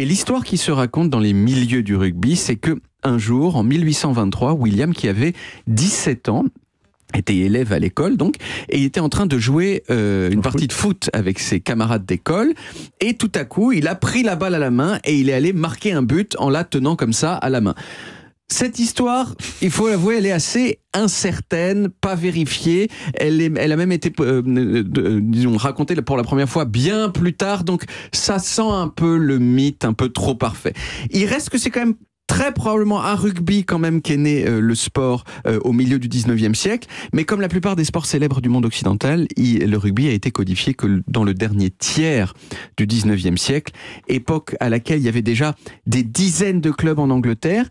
Et l'histoire qui se raconte dans les milieux du rugby, c'est que un jour, en 1823, William, qui avait 17 ans, était élève à l'école donc et il était en train de jouer euh, une partie de foot avec ses camarades d'école et tout à coup il a pris la balle à la main et il est allé marquer un but en la tenant comme ça à la main. Cette histoire, il faut l'avouer, elle est assez incertaine, pas vérifiée. Elle, elle a même été, euh, disons, racontée pour la première fois bien plus tard. Donc, ça sent un peu le mythe, un peu trop parfait. Il reste que c'est quand même très probablement un rugby quand même qu'est né euh, le sport euh, au milieu du 19e siècle, mais comme la plupart des sports célèbres du monde occidental, le rugby a été codifié que dans le dernier tiers du 19e siècle, époque à laquelle il y avait déjà des dizaines de clubs en Angleterre